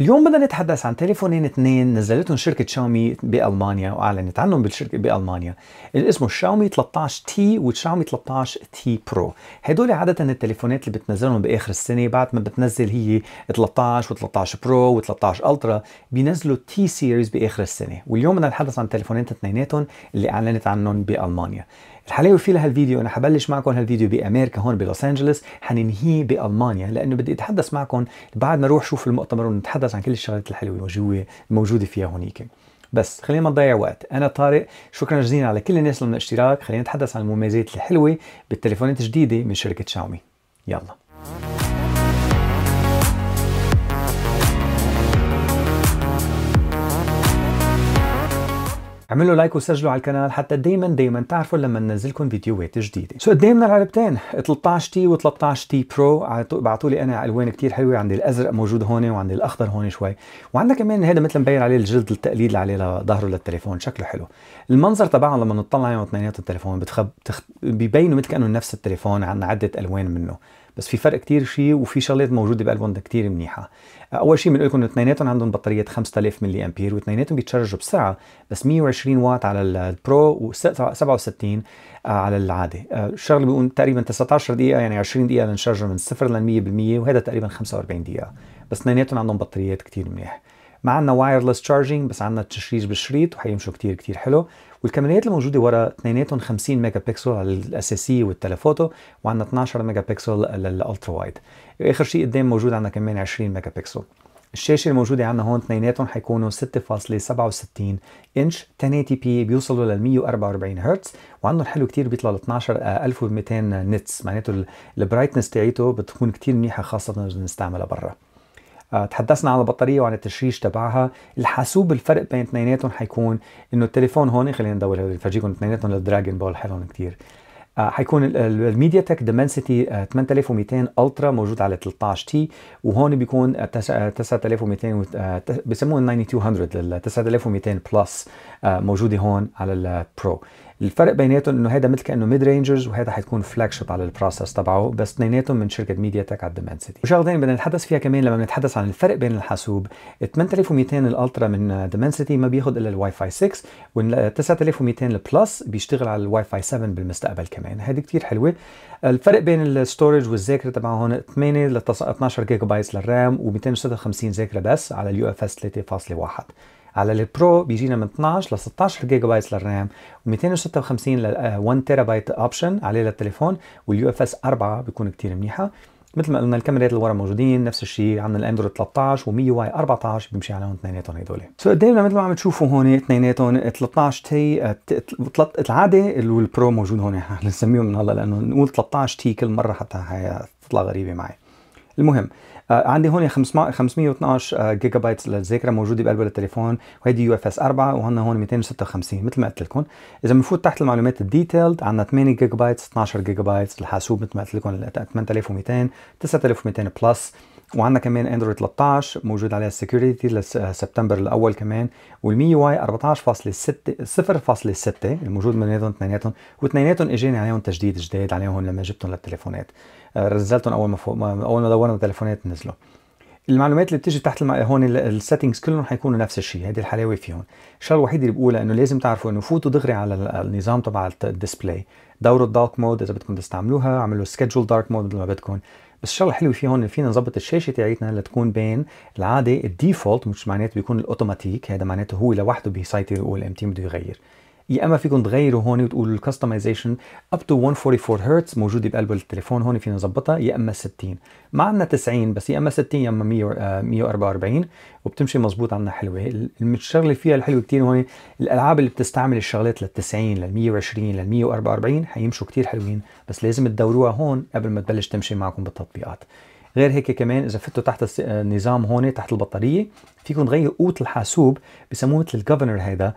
اليوم بدنا نتحدث عن تليفونين اثنين نزلتهم شركة شاومي بألمانيا وأعلنت عنهم بالشركة بألمانيا اللي اسمه شاومي 13 تي وشاومي 13 تي برو هدول عادة التليفونات اللي بتنزلهم بآخر السنة بعد ما بتنزل هي 13 و13 برو و13 ألترا بينزلوا تي سيريز بآخر السنة واليوم بدنا نتحدث عن تليفونات اثنيناتهم اللي أعلنت عنهم بألمانيا الحلاوه في لهالفيديو انا حبلش معكم هالفيديو بامريكا هون بلوس انجلوس حننهيه بالمانيا لانه بدي اتحدث معكم بعد ما اروح شوف المؤتمر ونتحدث عن كل الشغلات الحلوه الموجوده فيها هونيك بس خلينا ما نضيع وقت انا طارق شكرا جزيلا على كل الناس اللي من الاشتراك خلينا نتحدث عن المميزات الحلوه بالتليفونات الجديده من شركه شاومي يلا اعملوا لايك وسجلوا على القناه حتى دايما دايما تعرفوا لما ننزلكم فيديوهات جديده سو قدامنا إيه العلبتين 13 تي و13 تي برو بعثوا لي انا الوان كثير حلوه عندي الازرق موجود هون وعندي الاخضر هون شوي وعندنا كمان هذا مثل مبين عليه الجلد التقليد اللي عليه ظهره للتليفون شكله حلو المنظر تبعهم لما نطلع عليهم ثمانيات التليفون بتخب بيبينوا مثل كانه نفس التليفون عندنا عده الوان منه بس في فرق كتير شيء وفي شغلات موجوده بقلبهم كتير منيحه اول شيء بنقول لكم اثنيناتهم عندهم بطاريه 5000 ملي امبير واثنيناتهم بيتشارجوا بسرعه بس 120 واط على البرو و67 آه، على العادي الشغل آه، بيقوم تقريبا 19 دقيقه يعني 20 دقيقه لنشارجه من 0 ل 100% وهذا تقريبا 45 دقيقه بس اثنيناتهم عندهم بطاريات كتير منيح ما عندنا وايرلس تشارجنج بس عندنا التشريج بالشريط وحيمشوا كتير كتير حلو والكاميرات الموجوده ورا اثنيناتهم 50 ميجا بكسل على الاساسيه والتلفوتو وعندنا 12 ميجا بكسل للالترا وايد اخر شيء قدام موجود عندنا كمان 20 ميجا بكسل الشاشه الموجوده عندنا هون اثنيناتهم حيكونوا 6.67 انش 1080 بي بيوصلوا لل 144 هرتز وعندهم حلو كتير بيطلع ل 12200 آه، نتس معناته البرايتنس تاعيته بتكون كتير منيحه خاصه اذا نستعملها برا آه، تحدثنا عن البطاريه وعن التشريش تبعها الحاسوب الفرق بين اثنيناتهم حيكون انه التليفون هون خلينا ندور فرجيكم اثنيناتهم الدراجون بول حلوين كثير حيكون الميديا تك دمنسيتي 8200 الترا موجود على 13 تي وهون بيكون 9200 آه، بسموه 9200 9200 بلس موجوده هون على البرو الفرق بيناتهم انه هذا مثل كانه ميد رينجرز وهذا حيكون فلاج شيب على البروسيس تبعه بس اثنيناتهم من شركه ميديا تك على الدمنسيتي وشغلتين بدنا نتحدث فيها كمان لما بنتحدث عن الفرق بين الحاسوب 8200 الالترا من سيتي ما بياخذ الا الواي فاي 6 وال 9200 البلس بيشتغل على الواي فاي 7 بالمستقبل كمان هذه كثير حلوه الفرق بين الستورج والذاكره تبعه هون 8 ل 12 جيجا بايت للرام و256 ذاكره بس على اليو اف اس 3.1 على البرو بيجينا من 12 ل 16 جيجا بايت للرام و256 ل 1 تيرا بايت اوبشن عليه للتليفون واليو اف اس 4 بيكون كثير منيحه مثل ما قلنا الكاميرات اللي ورا موجودين نفس الشيء عندنا الاندرويد 13 و100 واي 14 بيمشي عليهم اثنيناتهم هدول سو قدامنا مثل ما عم تشوفوا هون اثنيناتهم 13 تي العاده والبرو موجود هون نسميهم من هلا لانه نقول 13 تي كل مره حتى تطلع غريبه معي المهم آه عندي هون 512 جيجا بايت للذاكره موجوده بقلب التليفون وهيدي يو اف اس 4 وهون هون 256 مثل ما قلت لكم اذا بنفوت تحت المعلومات الديتيلد عندنا 8 جيجا بايت 12 جيجا بايت الحاسوب مثل ما قلت لكم 8200 9200 بلس وعندنا كمان اندرويد 13 موجود عليها السكيورتي لسبتمبر آه، الاول كمان والمي يو اي 14.6 0.6 الموجود من بيناتهم اثنيناتهم واثنيناتهم اجاني عليهم تجديد جديد عليهم لما جبتهم للتليفونات نزلتهم آه، اول ما فوق اول ما دورنا التليفونات نزلوا المعلومات اللي بتيجي تحت الم... هون السيتنجز كلهم حيكونوا نفس الشيء هذه الحلاوه فيهم الشغله الوحيده اللي بقولها انه لازم تعرفوا انه فوتوا دغري على النظام تبع الديسبلاي دوروا الدارك مود اذا بدكم تستعملوها اعملوا سكجول دارك مود مثل ما بدكم بس الشغله الحلوه فيه هون فينا نظبط الشاشه تاعتنا لتكون بين العاده الديفولت مش معناته بيكون الاوتوماتيك هذا معناته هو لوحده بيسيطر يقول امتى بده يغير يا اما فيكم تغيروا هون وتقولوا الكستمايزيشن اب تو 144 هرتز موجوده بقلب التليفون هون فينا نظبطها يا اما 60 ما عندنا 90 بس يا اما 60 يا اما 144 آه، وبتمشي مزبوط عندنا حلوه الشغله اللي فيها الحلوه كثير هون الالعاب اللي بتستعمل الشغلات لل 90 لل 120 لل 144 حيمشوا كثير حلوين بس لازم تدوروها هون قبل ما تبلش تمشي معكم بالتطبيقات غير هيك كمان اذا فتوا تحت النظام آه، هون تحت البطاريه فيكم تغيروا قوه الحاسوب بسموه مثل الجفنر هيدا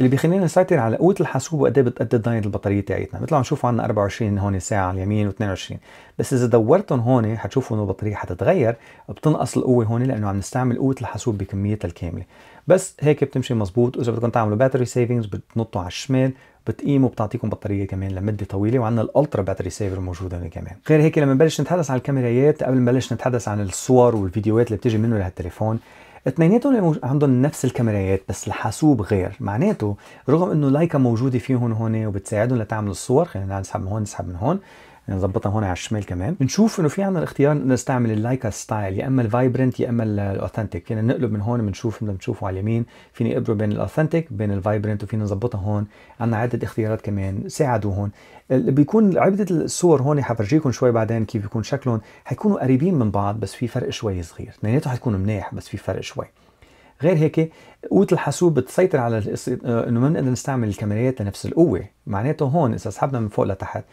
اللي بيخلينا نسيطر على قوه الحاسوب وقد ايه بتقدر دايره البطاريه تاعتنا مثل ما نشوفوا عندنا 24 هون ساعه على اليمين و22 بس اذا دورتهم هون حتشوفوا انه البطاريه حتتغير بتنقص القوه هون لانه عم نستعمل قوه الحاسوب بكميتها الكامله بس هيك بتمشي مزبوط واذا بدكم تعملوا باتري سيفنجز بتنطوا على الشمال بتقيموا بتعطيكم بطاريه كمان لمده طويله وعندنا الالترا باتري سيفر موجوده هنا كمان غير هيك لما نبلش نتحدث عن الكاميرايات قبل ما نبلش نتحدث عن الصور والفيديوهات اللي بتيجي منه لهالتليفون اثنيناتهم عندهم نفس الكاميرات بس الحاسوب غير معناته رغم انه لايكا موجوده فيهم هون وبتساعدهم لتعمل الصور خلينا نسحب من هون نسحب من هون نظبطها هون على الشمال كمان بنشوف انه في عندنا الاختيار نستعمل اللايكا ستايل يا اما الفايبرنت يا اما الاوثنتيك يعني فينا نقلب من هون بنشوف مثل بتشوفوا على اليمين فيني اقلب بين الاوثنتيك بين الفايبرنت وفينا نظبطها هون عندنا عده اختيارات كمان ساعدوا هون بيكون عدة الصور هون حفرجيكم شوي بعدين كيف بيكون شكلهم حيكونوا قريبين من بعض بس في فرق شوي صغير اثنيناتهم حيكونوا منيح بس في فرق شوي غير هيك قوة الحاسوب بتسيطر على الإص... انه ما بنقدر نستعمل الكاميرات لنفس القوة معناته هون اذا سحبنا من فوق لتحت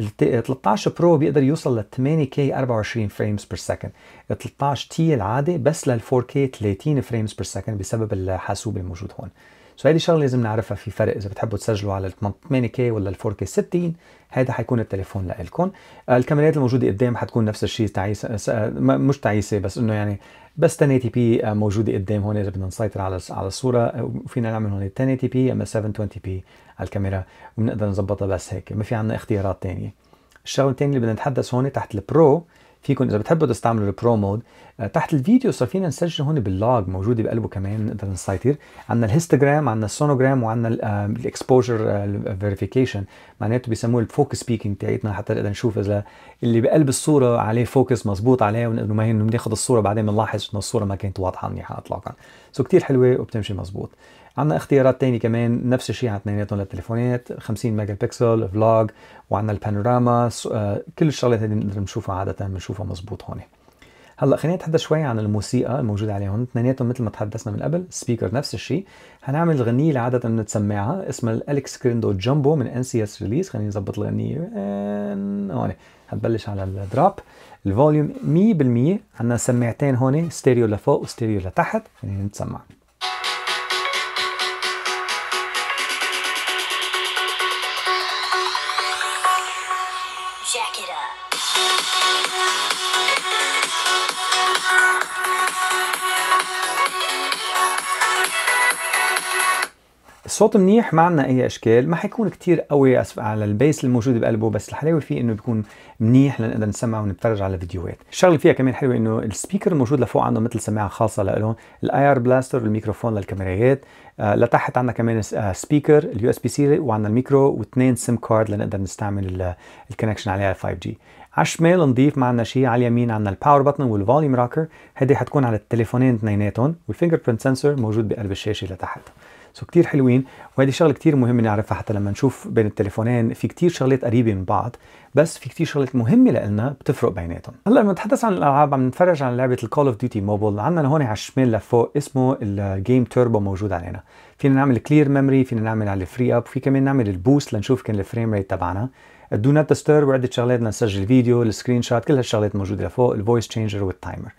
ال 13 برو بيقدر يوصل ل 8K 24 فريمز بير سكند، ال 13 تي العادي بس لل 4K 30 فريمز بير سكند بسبب الحاسوب الموجود هون. سو هيدي شغله لازم نعرفها في فرق اذا بتحبوا تسجلوا على ال 8 كي ولا ال 4 كي 60 هيدا حيكون التليفون لكم آه، الكاميرات الموجوده قدام حتكون نفس الشيء تعيسه آه، مش تعيسه بس انه يعني بس 1080 بي آه، موجوده قدام هون اذا بدنا نسيطر على على الصوره فينا نعمل هون 1080 بي اما 720 بي على الكاميرا وبنقدر نظبطها بس هيك ما في عندنا اختيارات ثانيه الشغله الثانيه اللي بدنا نتحدث هون تحت البرو فيكم اذا بتحبوا تستعملوا البرو مود آه، تحت الفيديو صار فينا نسجل هون باللوج موجوده بقلبه كمان نقدر نسيطر عندنا الهيستوجرام عندنا السونوجرام وعندنا الاكسبوجر فيريفيكيشن آه، آه، معناته بيسموه الفوكس بيكنج تاعتنا حتى نقدر نشوف اذا اللي بقلب الصوره عليه فوكس مزبوط عليه وانه ما هي بناخذ الصوره بعدين بنلاحظ انه الصوره ما كانت واضحه منيحه اطلاقا سو كثير حلوه وبتمشي مزبوط عندنا اختيارات تانية كمان نفس الشيء على اثنيناتهم للتليفونات 50 ميجا بكسل فلوج وعندنا البانوراما آه، كل الشغلات هذه بنقدر نشوفها عادة بنشوفها مزبوط هون هلا خلينا نتحدث شوي عن الموسيقى الموجودة عليهم اثنيناتهم مثل ما تحدثنا من قبل سبيكر نفس الشيء هنعمل غنية اللي عادة بنسمعها اسمها الالكس كريندو جامبو من ان سي اس ريليس خليني نظبط الغنية آه، هون هتبلش على الدروب الفوليوم 100% عندنا سماعتين هون ستيريو لفوق وستيريو لتحت خلينا نتسمع الصوت منيح ما عندنا اي اشكال ما حيكون كتير قوي اسف على البيس الموجود بقلبه بس الحلاوه فيه انه بيكون منيح لنقدر نسمع ونتفرج على فيديوهات الشغله اللي فيها كمان حلوه انه السبيكر الموجود لفوق عنده مثل سماعه خاصه لهم الاي ار بلاستر والميكروفون للكاميرات آه، لتحت عندنا كمان آه، سبيكر اليو اس بي سي وعندنا الميكرو واثنين سيم كارد لنقدر نستعمل الكونكشن عليها 5 جي على الشمال نضيف معنا شيء على اليمين عندنا الباور بتن والفوليوم راكر هذه حتكون على التليفونين اثنيناتهم والفينجر برنت سنسور موجود بقلب الشاشه لتحت سو كتير حلوين وهذه شغله كتير مهمه نعرفها حتى لما نشوف بين التليفونين في كتير شغلات قريبه من بعض بس في كتير شغلات مهمه لنا بتفرق بيناتهم هلا لما نتحدث عن الالعاب عم نتفرج على لعبه الكول اوف ديوتي موبايل عندنا هون على الشمال لفوق اسمه الجيم توربو موجود علينا فينا نعمل كلير ميموري فينا نعمل على الفري اب في كمان نعمل البوست لنشوف كان الفريم ريت تبعنا الدو نوت ديسترب وعده شغلات لنسجل فيديو السكرين شوت كل هالشغلات موجوده لفوق الفويس تشينجر والتايمر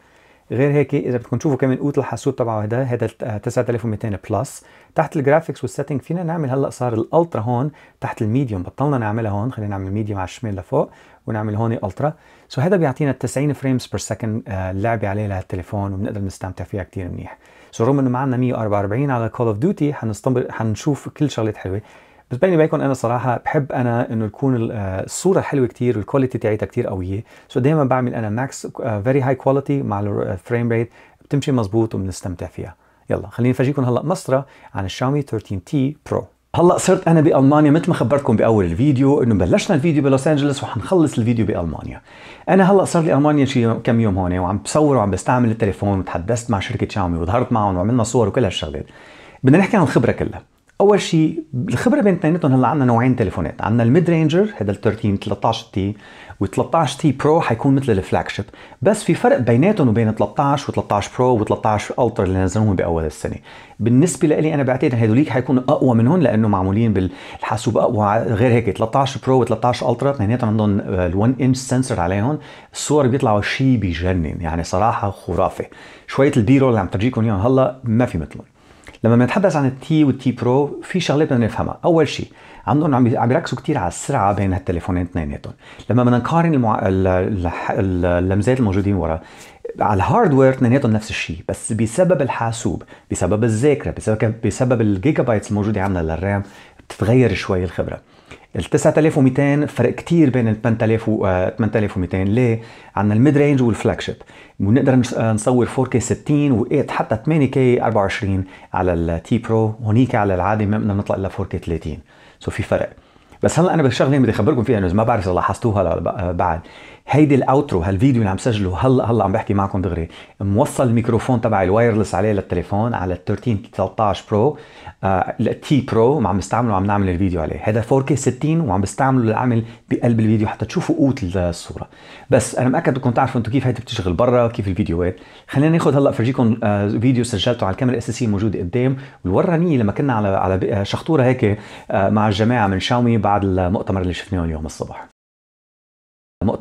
غير هيك اذا بدكم تشوفوا كمان قوه الحاسوب تبعه هذا هذا 9200 بلس تحت الجرافيكس والسيتنج فينا نعمل هلا صار الالترا هون تحت الميديوم بطلنا نعملها هون خلينا نعمل ميديوم على الشمال لفوق ونعمل هون الترا سو هذا بيعطينا 90 فريمز بير سكند اللعبه عليه لهالتليفون وبنقدر نستمتع فيها كثير منيح سو رغم انه ما عندنا 144 على كول اوف ديوتي حنستمر حنشوف كل شغله حلوه بس بيني وبينكم انا صراحه بحب انا انه يكون آه، الصوره حلوه كتير والكواليتي تاعتها كتير قويه سو دائما بعمل انا ماكس فيري هاي كواليتي مع الفريم ريت آه، بتمشي مزبوط وبنستمتع فيها يلا خليني افرجيكم هلا مصره عن الشاومي 13 تي برو هلا صرت انا بالمانيا مثل ما خبرتكم باول الفيديو انه بلشنا الفيديو بلوس انجلوس وحنخلص الفيديو بالمانيا انا هلا صار لي المانيا شي كم يوم هون وعم بصور وعم بستعمل التليفون وتحدثت مع شركه شاومي وظهرت معهم وعملنا صور وكل هالشغلات بدنا نحكي عن الخبره كلها اول شيء الخبره بين اثنيناتهم هلا عندنا نوعين تليفونات عندنا الميد رينجر هذا ال 13 13 تي و13 تي برو حيكون مثل الفلاج شيب بس في فرق بيناتهم وبين 13 و13 برو و13 الترا اللي نزلوهم باول السنه بالنسبه لي انا بعتقد هدوليك حيكونوا اقوى منهم لانه معمولين بالحاسوب اقوى غير هيك 13 برو و13 الترا اثنيناتهم عندهم ال1 انش سنسور عليهم الصور بيطلعوا شيء بجنن يعني صراحه خرافه شويه البيرو اللي عم ترجيكم اياهم هلا ما في مثلهم لما بنتحدث عن التي والتي برو في شغلات بدنا نفهمها اول شيء عندهم عم عم يركزوا كثير على السرعه بين هالتليفونين اثنيناتهم لما بدنا نقارن المع... اللمزات الموجودين ورا على الهاردوير اثنيناتهم نفس الشيء بس بسبب الحاسوب بسبب الذاكره بسبب بسبب الجيجا بايتس الموجوده عندنا للرام تتغير شوي الخبره ال 9200 فرق كتير بين ال 8000 و 8200 آه، ليه؟ عندنا الميد رينج والفلاج شيب بنقدر نصور 4K 60 و 8 حتى 8K 24 على التي برو هونيك على العادي ما بدنا نطلع الا 4K 30 سو في فرق بس هلا انا بشغله بدي اخبركم فيها انه ما بعرف اذا لاحظتوها آه، بعد هيدي الاوترو هالفيديو اللي عم سجله هلا هلا عم بحكي معكم دغري موصل الميكروفون تبع الوايرلس عليه للتليفون على ال 13 13 برو آه، تي برو عم بستعمله وعم نعمل الفيديو عليه هذا 4K 60 وعم بستعمله للعمل بقلب الفيديو حتى تشوفوا قوه الصوره بس انا مأكد بدكم تعرفوا انتم كيف هيدي بتشتغل برا كيف الفيديوهات خلينا ناخذ هلا فرجيكم آه، فيديو سجلته على الكاميرا الاساسيه الموجوده قدام والورانيه لما كنا على على آه، شخطوره هيك مع الجماعه من شاومي بعد المؤتمر اللي شفناه اليوم الصبح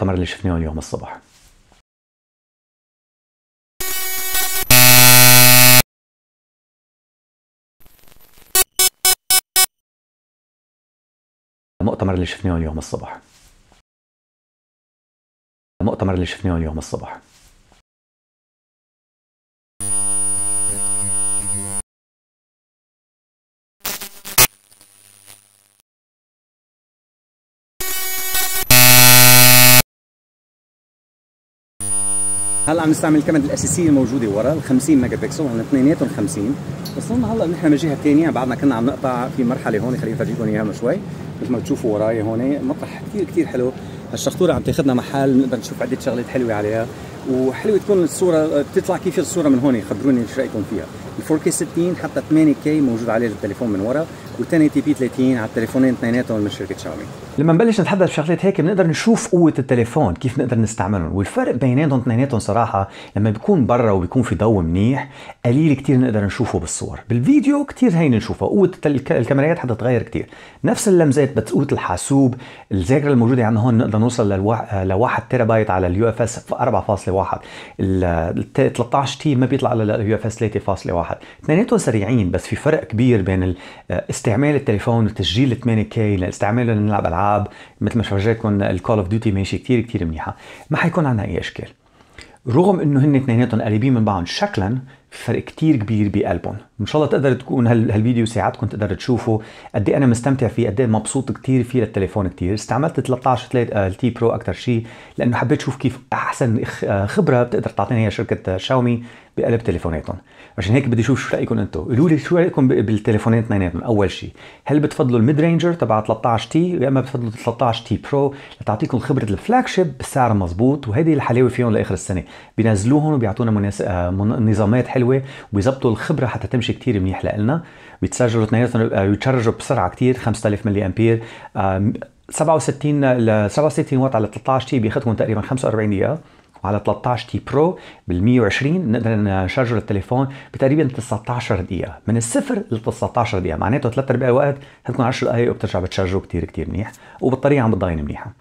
القمر اللي شفناه اليوم الصبح المؤتمر اللي شفناه اليوم الصبح المؤتمر اللي شفناه اليوم الصبح هلا عم نستعمل الكاميرا الاساسيه الموجوده ورا ال 50 ميجا بكسل هن اثنيناتهم 50 وصلنا هلا نحن من الجهه الثانيه بعدنا كنا عم نقطع في مرحله هون خليني افرجيكم اياها شوي مثل ما بتشوفوا وراي هون مطرح كثير كثير حلو هالشخطوره عم تاخذنا محل بنقدر نشوف عده شغلات حلوه عليها وحلوه تكون الصوره بتطلع كيف الصوره من هون خبروني شو رايكم فيها ال 4K 60 حتى 8K موجود عليه التليفون من ورا والثاني تي بي 30 على التليفونين اثنيناتهم من شركه شاومي لما نبلش نتحدث بشغلات هيك بنقدر نشوف قوه التليفون كيف نقدر نستعملهم والفرق بيناتهم اثنيناتهم صراحه لما بيكون برا وبيكون في ضوء منيح قليل كثير نقدر نشوفه بالصور بالفيديو كثير هين نشوفها قوه الكاميرات حتتغير كثير نفس اللمزات بس قوه الحاسوب الذاكره الموجوده عندنا هون نقدر نوصل ل 1 آه، تيرا بايت على اليو اف اس 4.1 ال 13 تي ما بيطلع الا اليو اف اس 3.1 اثنيناتهم سريعين بس في فرق كبير بين آه، استعمال التليفون وتسجيل 8 كي لاستعماله لنلعب العاب مثل ما فرجيتكم الكول اوف ديوتي ماشي كثير كثير منيحه ما حيكون عندنا اي اشكال رغم انه هن اثنيناتهم قريبين من بعض شكلا في فرق كثير كبير بقلبهم ان شاء الله تقدر تكون هالفيديو ساعدكم تقدر تشوفوا قد إيه انا مستمتع فيه قد إيه مبسوط كثير فيه للتليفون كثير استعملت 13 3 ال تي برو اكثر شيء لانه حبيت اشوف كيف احسن آه، خبره بتقدر تعطيني هي شركه شاومي بقلب تليفوناتهم عشان هيك بدي اشوف شو رايكم انتم قولوا لي شو رايكم بالتليفونين اثنيناتهم اول شيء هل بتفضلوا الميد رينجر تبع 13 تي يا اما بتفضلوا 13 تي برو لتعطيكم خبره الفلاج شيب بالسعر المضبوط وهيدي الحلاوه فيهم لاخر السنه بينزلوهم وبيعطونا مناس... آه، من... نظامات حلوه وبيظبطوا الخبره حتى تمشي كثير منيح لنا بيتسجلوا اثنيناتهم بيتشرجوا آه، بسرعه كثير 5000 ملي امبير 67 آه، ل 67 وات على 13 تي بياخذكم تقريبا 45 دقيقه على 13 تي برو بال 120 نقدر نشارجه التليفون بتقريبا 19 دقيقه من الصفر ل 19 دقيقه معناته ثلاث ارباع الوقت حتكون 10 دقائق وبترجع بتشارجه كثير كثير منيح وبطاريه عم بتضاين منيحه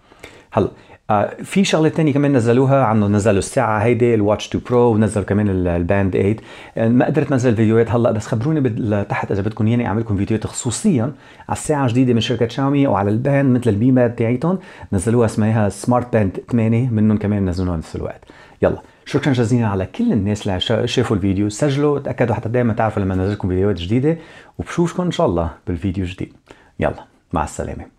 هلا آه، في شغله ثانيه كمان نزلوها عنه نزلوا الساعه هيدي الواتش 2 برو ونزلوا كمان الباند 8 آه، ما قدرت انزل فيديوهات هلا بس خبروني تحت اذا بدكم ياني اعمل لكم فيديوهات خصوصيا على الساعه الجديده من شركه شاومي وعلى الباند مثل البي ماد تاعيتهم نزلوها اسمها سمارت باند 8 منهم كمان نزلوها نفس الوقت يلا شكرا جزيلا على كل الناس اللي شافوا الفيديو سجلوا تاكدوا حتى دائما تعرفوا لما نزل لكم فيديوهات جديده وبشوفكم ان شاء الله بالفيديو الجديد يلا مع السلامه